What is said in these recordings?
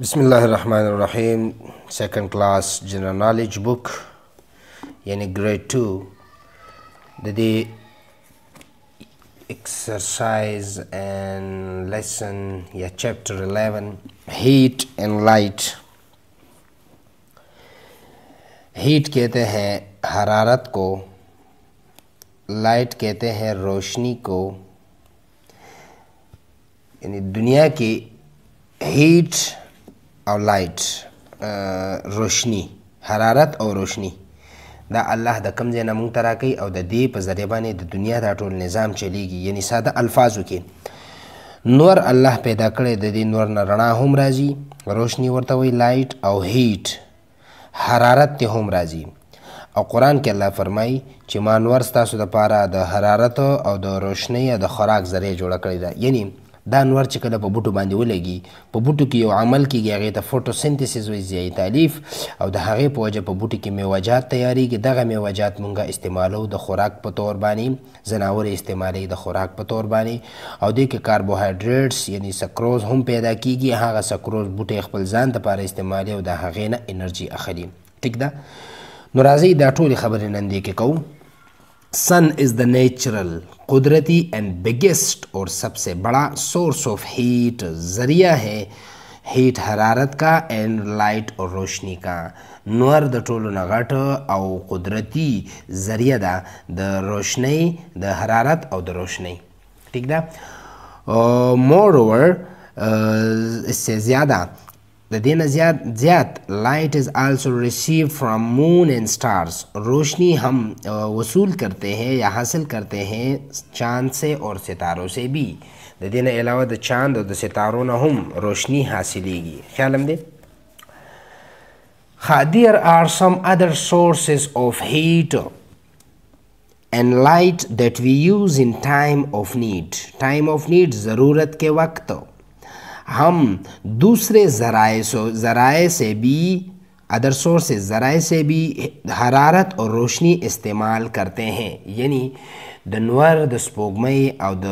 बसमीम second class general knowledge book यानी grade two the exercise and lesson या chapter eleven heat and light heat कहते हैं हरारत को लाइट कहते हैं रोशनी को यानी दुनिया की heat او لایټ روشنی حرارت او روشنی دا الله د کم ځای نه مونږ ته راکوي او د دې په ذریعه باندې د دنیا دا ټول نظام چلیږي یعنی ساده الفاظو کې نور الله پیدا کړی د دې نور نه رڼا هم راځي روشنی ورته وایي لایټ او هیټ حرارت ته هم راځي او قرآن کې الله فرمایي چې ما نور ستاسو دپاره د حرارت او د روشنۍ او د خوراک ذریعه جوړه کړې ده یعنی دا انور چې کله په بوټو باندې ولګي په بوټو کې یو عمل کېږي هغې ته فوټوسنتسس وایي ضیایي تعلیف او د هغې په وجه په بوټو کې میوجات تیاریږي دغه میوجات مونږه استعمالو د خوراک په تور باندې ځناور استعمالوي د خوراک په تور باندې او دې کې کاربوهایډریټس یعنی سکروز هم پیدا کېږي هغه سکروز بوټی خپل ځان دپاره استعمالوي او د هغې نه انرژي اخلي ټیک ده نو راځئ دا ټولې خبرې نن دې کې کوو Sun is the natural, قدرتی and biggest और सबसे बड़ा source of heat ज़रिया है हीट حرارت کا اینڈ لایټ او روشنی کا نور د ټولو نه غټ او قدرتی ذریعہ ده د روشنی د حرارت او د روشنی ٹھیک ده مور اوور اس سے زیادہ The din ज़्यात light is also received from moon and stars. रोशनी हम वसूल करते हैं या हासिल करते हैं चांद से और सितारों से भी द दिन अलावा द चांद और द सितारों न हम रोशनी हासिलेगी ख्याल हम दे There are some other sources of heat and light that we use in time of need. Time of need ज़रूरत के वक्त हम दूसरे ज़राए ज़राए से भी अदर सोर्सेज ज़राए से भी हरारत और रोशनी इस्तेमाल करते हैं यानी د نور د سپوږمۍ او د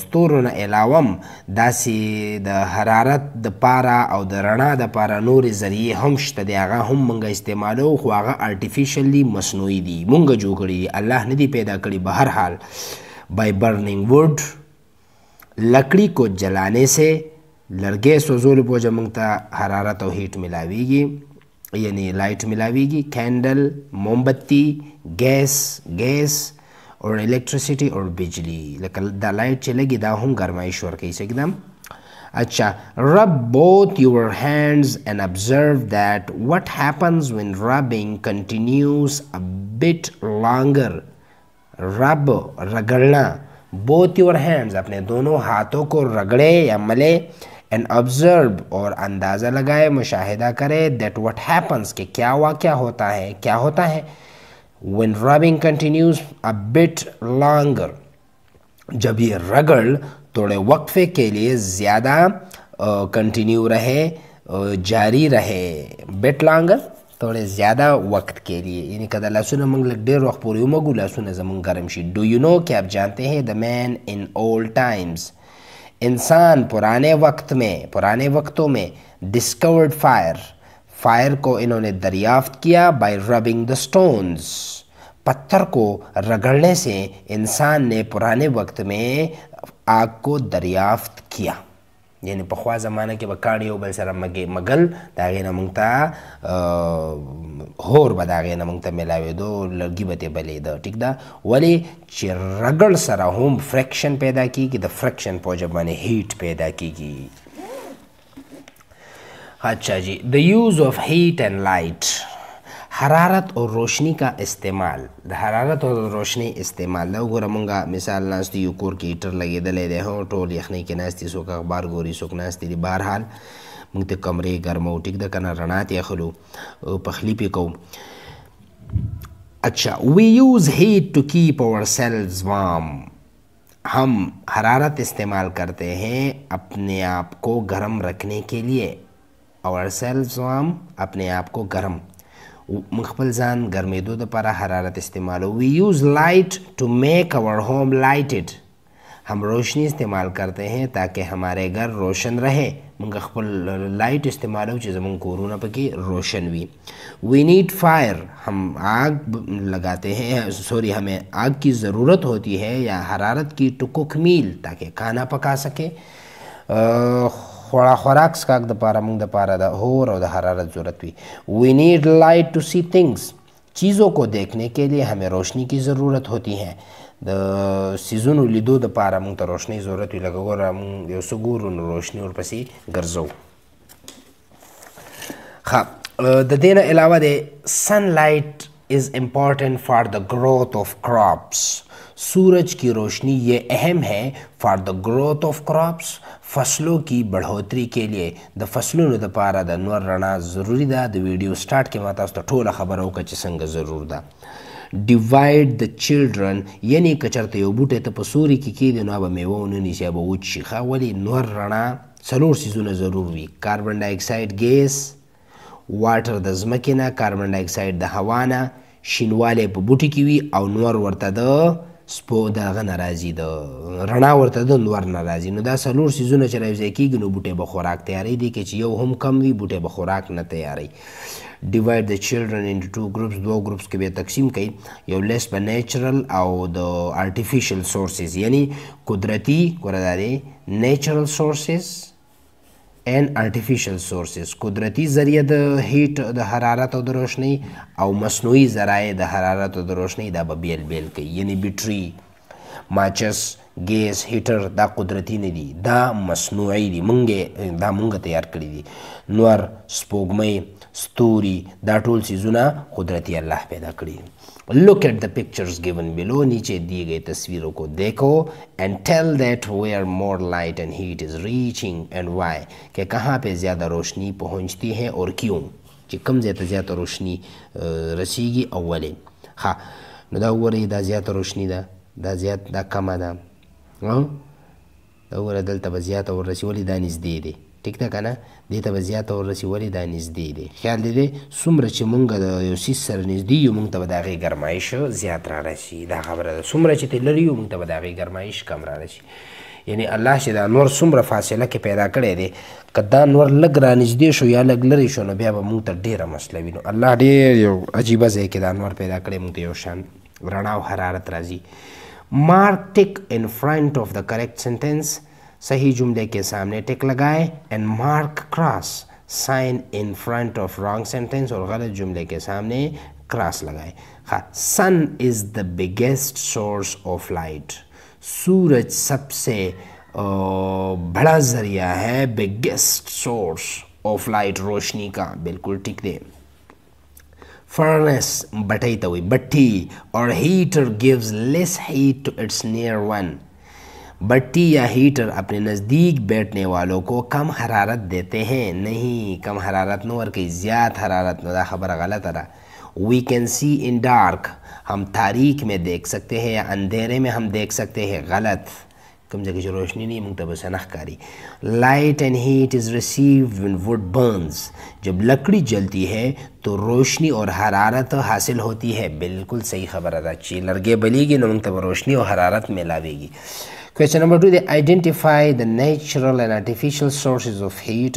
ستورو نه علاوه هم داسې د حرارت د پاره او د رڼا د پاره نورې ذریعې هم شته دی هغه هم موږ استعمالو خو هغه ارټیفیشل دي مصنوعي دي موږ جوړ کړي دي الله نه دي پیدا کړي بهر حال بای برننګ وډ لکڑی کو جلانے سے लड़के सोजूल बोझ मंगता हरारत और हीट मिलावेगी यानी लाइट मिलावेगी कैंडल मोमबत्ती गैस गैस और इलेक्ट्रिसिटी और बिजली द लाइट चलेगी दा हम गर्माइश और से एकदम अच्छा rub both your hands and observe that what happens when rubbing continues a bit longer rub रगड़ना बोथ योर हैंड्स अपने दोनों हाथों को रगड़े या मले एंड ऑब्ज़र्व और अंदाज़ा लगाए मुशाहिदा करे दैट व्हाट हैपन्स कि क्या हुआ क्या होता है क्या होता है when rubbing continues a bit longer जब ये रगड़ थोड़े वक्फे के लिए ज़्यादा कंटिन्यू रहे जारी रहे बिट लॉन्गर थोड़े ज़्यादा वक्त के लिए यानी कदा लहसुन मंगल डेर वक्त पूरी उमगू लहसुन जमंग गर्म शी डू यू नो कि आप जानते हैं the man in old times इंसान पुराने वक्त में पुराने वक्तों में डिस्कवर्ड फायर फायर को इन्होंने दरियाफ्त किया बाय रबिंग द स्टोन्स पत्थर को रगड़ने से इंसान ने पुराने वक्त में आग को दरियाफ्त किया یعنی په خوا زمانه کې به کاڼي یو بل سره مګې مګل د هغې نه موږ ته هور به د هغې نه موږ ته میلاوېدو لرګي به ترې بلېده ټیک ده ولې چې رګړ سره هم فریکشن پیدا کېږي د فریکشن په وجه باندې هیټ پیدا کېږي اچھا جی the use of heat and light हरारत और रोशनी का इस्तेमाल हरारत और रोशनी इस्तेमाल दव रमंगा मिसाल नास्ती यूकोर की हीटर लगे दले दे हों टोल यखनी के नास्ती सोक अखबार गोरी सोक नास्ती दी बहरहाल मुंगते कमरे गर्मा टिक द कना रणात यखलो पखली पे कौ अच्छा we use heat to keep ourselves warm हम हरारत इस्तेमाल करते हैं अपने आप को गर्म रखने के लिए और सेल्व वाम अपने आप को गर्म مخبل موږ خپل دو ګرمېدو دپاره حرارت استعمالو وی یوز لایټ ټو میک اور होम लाइटेड हम रोशनी इस्तेमाल करते हैं ताकि हमारे घर रोशन रहे موږ خپل لایټ استعمالو چې زمونږ کورونه پکې روشن وي वी नीड फायर हम آگ لگاتے ہیں سوری ہمیں آگ کی ضرورت ہوتی ہے یا حرارت کی to cook meal تاکہ کھانا پکا سکے خورا خوراک څښاک د پاره موږ د پاره د هور او د حرارت ضرورت وي وی نیډ لایټ ټو سی تھنگس چیزوں کو دیکھنے کے لیے ہمیں روشنی کی ضرورت ہوتی ہے د سیزونو لیدو د پاره موږ ته روشنۍ ضرورت وي لکه ګوره موږ یو څه ګورو نو روشني ورپسې ګرځو ښه د دې نه علاوه د سنلایټ is important for the growth of crops सूरज की रोशनी ये अहम है for the growth of crops फसलों की बढ़ोतरी के लिए د فصلونو د پاره د نور رڼا ضروری ده د ویډیو سٹارټ کې ما تاسو ته ټوله خبره وکړه چې څنګه ضرور ده ډیوایډ د چلډرن یعنی کچرته یو بوټی ته په سوري کې کېږدي نو به میوه ونه نیسي به وچ شي ښه ولې نور رڼا څلور څیزونه ضرور وي کاربن ډای اکساید ګیس واټر د ځمکې نه کاربن ډای اکساید د هوا نه شینوالی په بوټي کې وي او نور ورته د سپو د هغه نه راځي د رڼا ورته د نور نه راځي نو دا څلور سیزونه چې راوځي کېږي نو بوټي به خوراک تیاری دي کې چې یو هم کم وي بوټي به خوراک نه تیاری ډیوایډ د چلډرن انټو ټو ګروپس دوه ګروپس کې به تقسیم کړي یو لیس به نیچرل او د آرټیفیشل سورسز یعنی قدرتي ګوره دا دی نیچرل سورسز and artificial sources قدرتی ذریعہ د هیټ د حرارت او د روشنی او مصنوعي ذرایع د حرارت او د روشنی دا به بیل بیل کوي یعنی بیټری ماچس ګیس هیټر دا قدرتی نه دي دا مصنوعي دي مونږ دا مونږ تیار کړی دي نور سپوږمۍ ستوري دا ټول سیزونه قدرتی الله پیدا کړی look at the pictures given below نیچے دیے گئے تصویروں کو دیکھو and tell that where more light and heat is reaching and why کہ کہاں پہ زیادہ روشنی پہنچتی ہے اور کیوں چې کم ځای ته زیاته روشنی رسیږي او ولې ها نو دا وګورئ دا زیاته روشنی ده دا زیات دا کمه ده دا وګوره دلته به زیاته ورسي ولې دا نږدې دی ټیک ده کنه دې ته به زیاته ورسي ولې دا نږدې دی خیال دې دی څومره چې موږ د یو څیز سره نږدې یو موږ ته به د هغې ګرمایش زیات را رسي دا خبره ده څومره چې ترې لرې یو موږ ته به د هغې ګرمایش کم را رسي یعنی الله چې دا نور څومره فاصله کې پیدا کړی دی که دا نور لږ رانږدې شو یا لږ لرې شو نو بیا به موږ ته ډېره مسله وینو الله ډېر یو عجیبه ځای کې دا نور پیدا کړی موږ ته یو شان رڼا او حرارت راځي mark tick in front of the correct sentence सही जुमले के सामने टिक लगाएं and mark cross sign in front of wrong sentence और गलत जुमले के सामने क्रॉस लगाए हाँ sun is the biggest source of light सूरज सबसे बड़ा ज़रिया है बिगेस्ट सोर्स ऑफ लाइट रोशनी का बिल्कुल ठीक दे फर्नेस बटई तवी बट्टी और heater gives less heat to its near one बट्टी या हीटर अपने नज़दीक बैठने वालों को कम हरारत देते हैं नहीं कम हरारत न और कहीं ज़्यादा हरारत ना खबर गलत अरा we can see in dark हम तारीख में देख सकते हैं या अंधेरे में हम देख सकते हैं गलत कम जगह जो रोशनी नहीं मुंगत शनाकारी light and heat is receive in wood burns जब लकड़ी जलती है तो रोशनी और हरारत हासिल होती है बिल्कुल सही खबर अदा चाहिए लड़के बलेगी ना मुंगत रोशनी और हरारत में लावेगी question number two the identify the natural and artificial sources of heat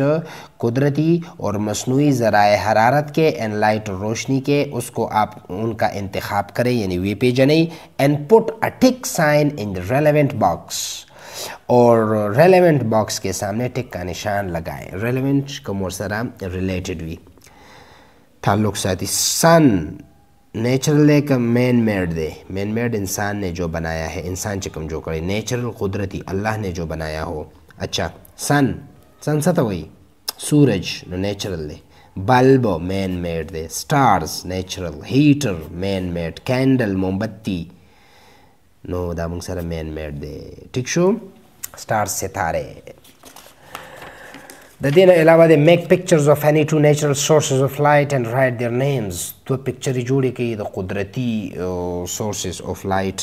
कुदरती और मसनू ज़राए हरारत के एंड लाइट रोशनी के उसको आप उनका इंतखब करें यानी वे पे जने and put a tick sign in the relevant box और रेलिवेंट बॉक्स के सामने टिक का निशान लगाएं रेलिवेंट कमोसरा रिलेटेड भी ताल्लुक साथी सन नेचुरल एक man made the man made इंसान ने जो बनाया है इंसान चिकम जो करे नेचुरल कुदरती अल्लाह ने जो बनाया हो अच्छा सन सन सत वही सूरज natural the bulb man made the stars natural heater man made candle मोमबत्ती नो दामुंग सर मैन मेड दे ठीक शो स्टार्स सितारे د دې نه علاوه د میک پکچرز اف اني ټو نېچرل سورسز اف لایټ اند رائټ देयर نیمز تو پکچر جوړې کړي د قدرتي سورسز اف لایټ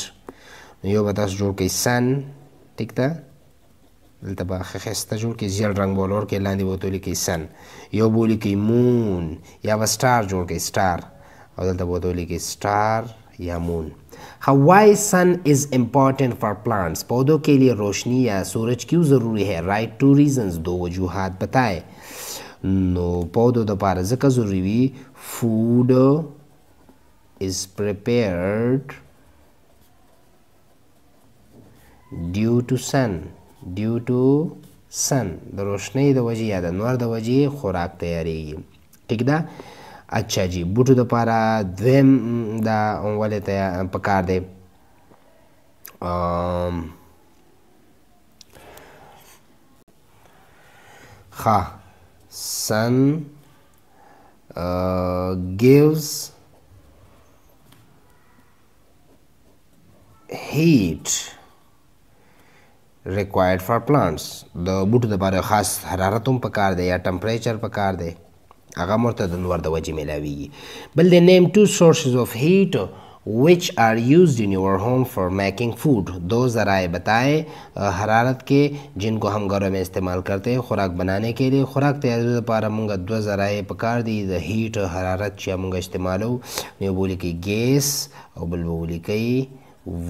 یو به تاسو جوړ کړئ سن ټیک ده دلته به ښه ښایسته جوړ کړئ زیړ رنګ به ولور کړئ لاندې به ورته ولیکئ سن یو به ولیکئ مون یا به سټار جوړ کړئ سټار او دلته به ورته ولیکئ سټار या मून हवाई sun is important for plants पौधों के लिए रोशनी या सूरज क्यों ज़रूरी है राइट टू रीजंस दो वजूहत बताए नो पौधों दोपहर जका ज़रूरी food is prepared due to sun due to sun د रोशनी د وجې یا د نور د وجې خوراک تیاریږي ٹھیک ده اچھا جی بوټو د پاره دویم دا ولې ته پکار دی ښه سن gives heat required for plants د بوټو د پاره خاص حرارت هم پکار دی یا ټمپریچر پکار دی هغه مرته د نور د وجې میلاویږي بل د نیم ټو سورسز اف هیټ which are used in your home for making food दो ज़राए बताएं हरारत के जिनको हम घरों में इस्तेमाल करते हैं खुराक बनाने के लिए खुराक तैयारी पारा मुंगा दो ज़राए पकार दी द हीट हरारत चिया मुंगा इस्तेमाल हो ने बोली कि गैस और बल बोली कि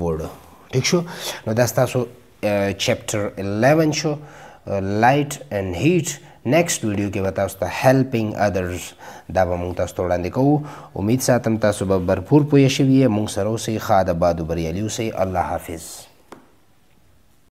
वुड ठीक शो नो दस्ता सो चैप्टर 11 शो लाइट एंड हीट نیکسټ ویډیو کې به تاسو ته هیلپینګ اذرز دا به موږ تاسو ته وړاندې کوو امید ساتم تاسو به بھرپور پوه شئ موږ سره اوسئ ښه د بادو بریالي اوسئ الله حافظ